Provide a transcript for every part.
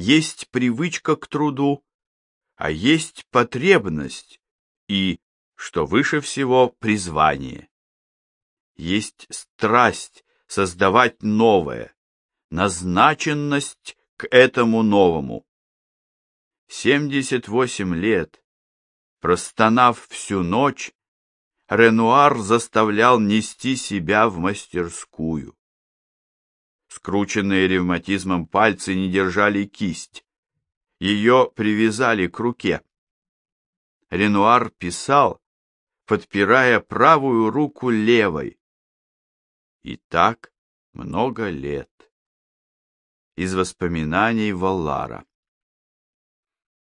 есть привычка к труду, а есть потребность и, что выше всего, призвание. Есть страсть создавать новое, назначенность к этому новому. 78 лет, простонав всю ночь, Ренуар заставлял нести себя в мастерскую. Скрученные ревматизмом пальцы не держали кисть. Ее привязали к руке. Ренуар писал, подпирая правую руку левой. И так много лет. Из воспоминаний Валлара.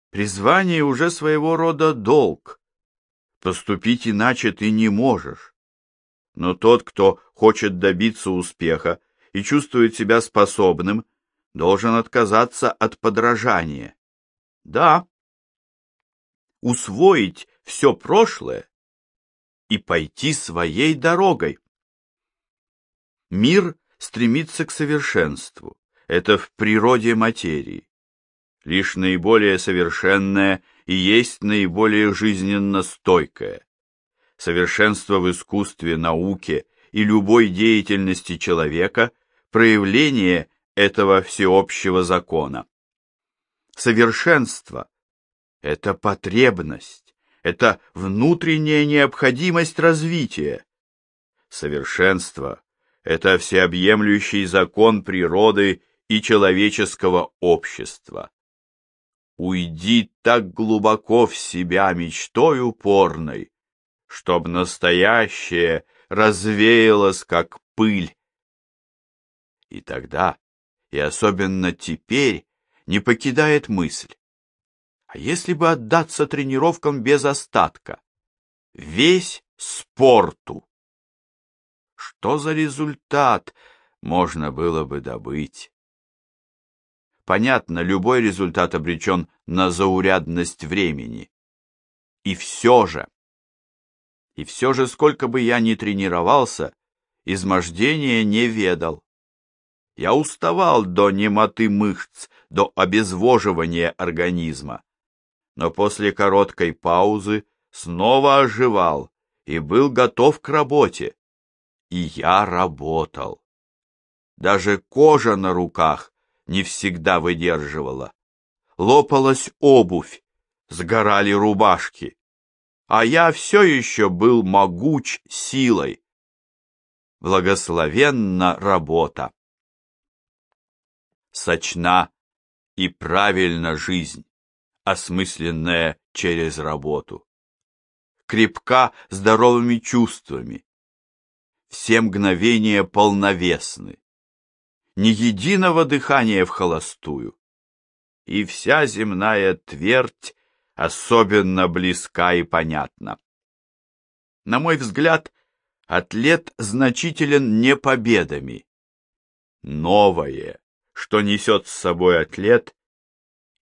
Призвание уже своего рода долг. Поступить иначе ты не можешь. Но тот, кто хочет добиться успеха, и чувствует себя способным, должен отказаться от подражания. Да, усвоить все прошлое и пойти своей дорогой. Мир стремится к совершенству. Это в природе материи. Лишь наиболее совершенное и есть наиболее жизненно стойкое. Совершенство в искусстве, науке и любой деятельности человека проявление этого всеобщего закона. Совершенство – это потребность, это внутренняя необходимость развития. Совершенство – это всеобъемлющий закон природы и человеческого общества. Уйди так глубоко в себя мечтой упорной, чтоб настоящее развеялось, как пыль, и тогда, и особенно теперь, не покидает мысль. А если бы отдаться тренировкам без остатка? Весь спорту. Что за результат можно было бы добыть? Понятно, любой результат обречен на заурядность времени. И все же, и все же, сколько бы я ни тренировался, измождения не ведал. Я уставал до немоты мышц, до обезвоживания организма. Но после короткой паузы снова оживал и был готов к работе. И я работал. Даже кожа на руках не всегда выдерживала. Лопалась обувь, сгорали рубашки. А я все еще был могуч силой. Благословенна работа! сочна и правильна жизнь, осмысленная через работу. Крепка здоровыми чувствами. Все мгновения полновесны. Ни единого дыхания в холостую. И вся земная твердь особенно близка и понятна. На мой взгляд, атлет значителен не победами. Новое, что несет с собой атлет,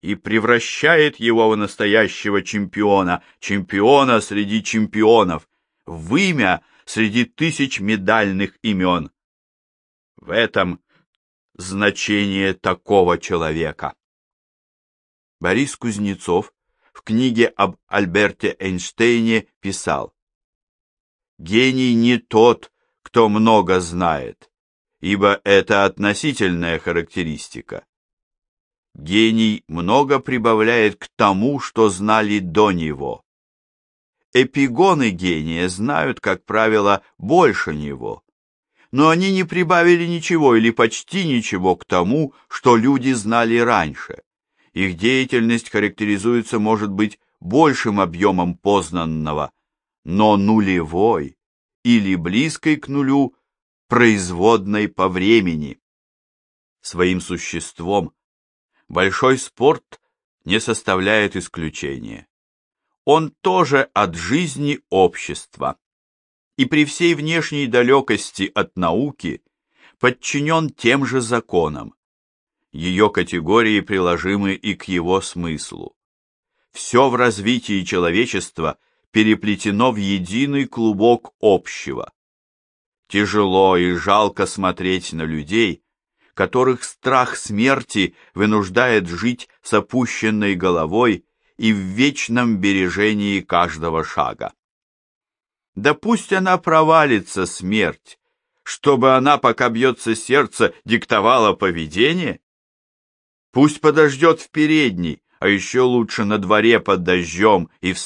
и превращает его в настоящего чемпиона, чемпиона среди чемпионов, в имя среди тысяч медальных имен. В этом значение такого человека. Борис Кузнецов в книге об Альберте Эйнштейне писал «Гений не тот, кто много знает, ибо это относительная характеристика. Гений много прибавляет к тому, что знали до него. Эпигоны гения знают, как правило, больше него, но они не прибавили ничего или почти ничего к тому, что люди знали раньше. Их деятельность характеризуется, может быть, большим объемом познанного, но нулевой или близкой к нулю производной по времени. Своим существом большой спорт не составляет исключения. Он тоже от жизни общества. И при всей внешней далекости от науки подчинен тем же законам. Ее категории приложимы и к его смыслу. Все в развитии человечества переплетено в единый клубок общего. Тяжело и жалко смотреть на людей, которых страх смерти вынуждает жить с опущенной головой и в вечном бережении каждого шага. Да пусть она провалится, смерть, чтобы она, пока бьется сердце, диктовала поведение? Пусть подождет в передней, а еще лучше на дворе под дождем и в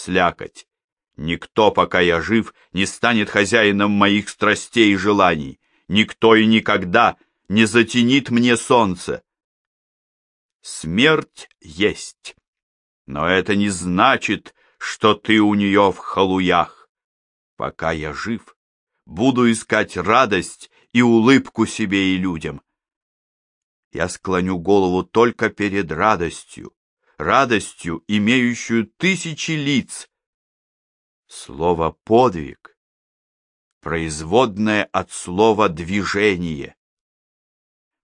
Никто, пока я жив, не станет хозяином моих страстей и желаний. Никто и никогда не затенит мне солнце. Смерть есть, но это не значит, что ты у нее в халуях. Пока я жив, буду искать радость и улыбку себе и людям. Я склоню голову только перед радостью, радостью, имеющую тысячи лиц, Слово «подвиг» — производное от слова «движение».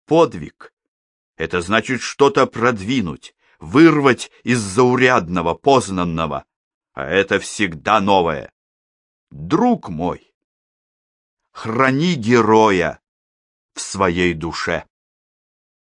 Подвиг — это значит что-то продвинуть, вырвать из заурядного, познанного, а это всегда новое. Друг мой, храни героя в своей душе.